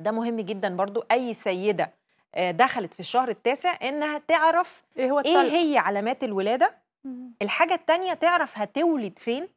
ده مهم جدا برضو اي سيده آه، دخلت في الشهر التاسع انها تعرف ايه, هو إيه هي علامات الولاده مم. الحاجه الثانيه تعرف هتولد فين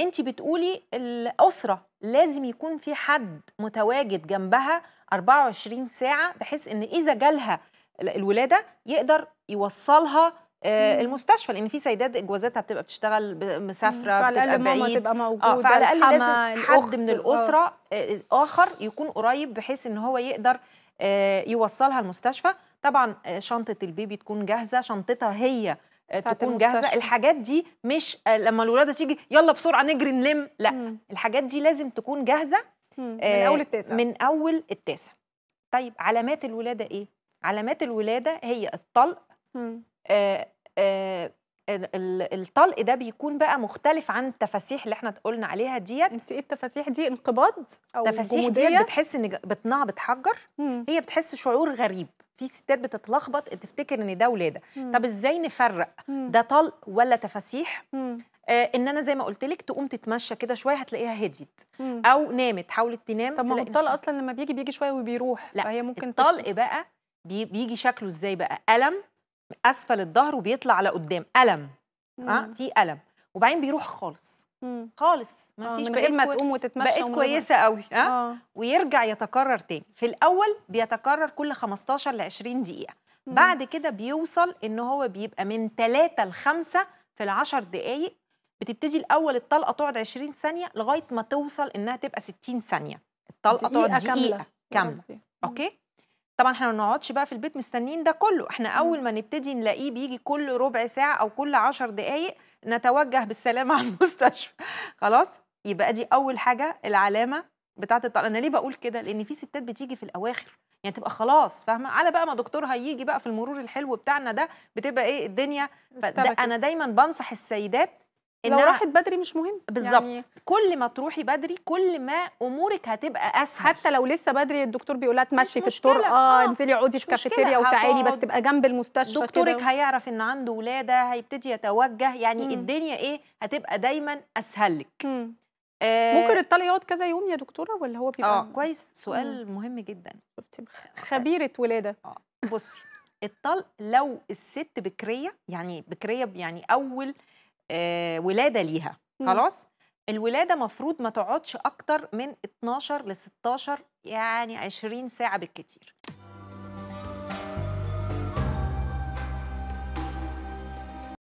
انت بتقولي الاسره لازم يكون في حد متواجد جنبها 24 ساعه بحيث ان اذا جالها الولاده يقدر يوصلها المستشفى لان في سيدات جوازاتها بتبقى بتشتغل مسافره فعلى بتبقى بعيد ماما تبقى آه، موجوده آه فعلى الاقل لازم حد من آه. الاسره آه. اخر يكون قريب بحيث ان هو يقدر آه يوصلها المستشفى طبعا آه، شنطه البيبي تكون جاهزه شنطتها هي تكون جاهزه الحاجات دي مش لما الولاده تيجي يلا بسرعه نجري نلم لا مم. الحاجات دي لازم تكون جاهزه من اول التاسع من اول التاسع طيب علامات الولاده ايه علامات الولاده هي الطلق الطلق ده بيكون بقى مختلف عن التفاسيح اللي احنا قلنا عليها ديت انت ايه التفاسيح دي انقباض او تفاسيح ديت بتحس ان بطنها بتحجر مم. هي بتحس شعور غريب في ستات بتتلخبط تفتكر ان ده ولاده طب ازاي نفرق مم. ده طلق ولا تفاسيح آه ان انا زي ما قلت لك تقوم تتمشى كده شويه هتلاقيها هديت مم. او نامت حاولت تنام طب ما هو الطلق اصلا لما بيجي بيجي شويه وبيروح لا فهي ممكن الطلق بقى بيجي شكله ازاي بقى الم اسفل الظهر وبيطلع لقدام الم اه في الم وبعدين بيروح خالص مم. خالص ما آه، فيش بقيت ما تقوم وتتمشى بقيت كويسه قوي اه, آه. ويرجع يتكرر تاني في الاول بيتكرر كل 15 ل 20 دقيقه مم. بعد كده بيوصل ان هو بيبقى من 3 ل 5 في ال 10 دقائق بتبتدي الاول الطلقه تقعد 20 ثانيه لغايه ما توصل انها تبقى 60 ثانيه الطلقه تقعد دقيقه كامله كامله اوكي طبعًا إحنا ما بنقعدش بقى في البيت مستنيين ده كله، إحنا إمم. أول ما نبتدي نلاقيه بيجي كل ربع ساعة أو كل 10 دقايق نتوجه بالسلامة على المستشفى خلاص؟ يبقى دي أول حاجة العلامة بتاعة الطلاق، أنا ليه بقول كده؟ لإن في ستات بتيجي في الأواخر، يعني تبقى خلاص فاهمة، على بقى ما دكتورها هيجي بقى في المرور الحلو بتاعنا ده بتبقى إيه الدنيا فده أنا دايمًا بنصح السيدات لو راحت بدري مش مهم بالظبط يعني... كل ما تروحي بدري كل ما امورك هتبقى اسهل حتى لو لسه بدري الدكتور بيقول لها تمشي في الطرقه آه،, آه. انزلي اقعدي في كافيتيريا وتعالي بس تبقى جنب المستشفى دكتورك كده. هيعرف ان عنده ولاده هيبتدي يتوجه يعني مم. الدنيا ايه هتبقى دايما اسهل لك آه ممكن الطالب يقعد كذا يوم يا دكتوره ولا هو بيبقى اه كويس سؤال مم. مهم جدا شفتي خبيره ولاده اه بصي الطلق لو الست بكريه يعني بكريه يعني اول آه، ولاده ليها خلاص الولاده مفروض ما تقعدش اكتر من 12 ل 16 يعني 20 ساعه بالكتير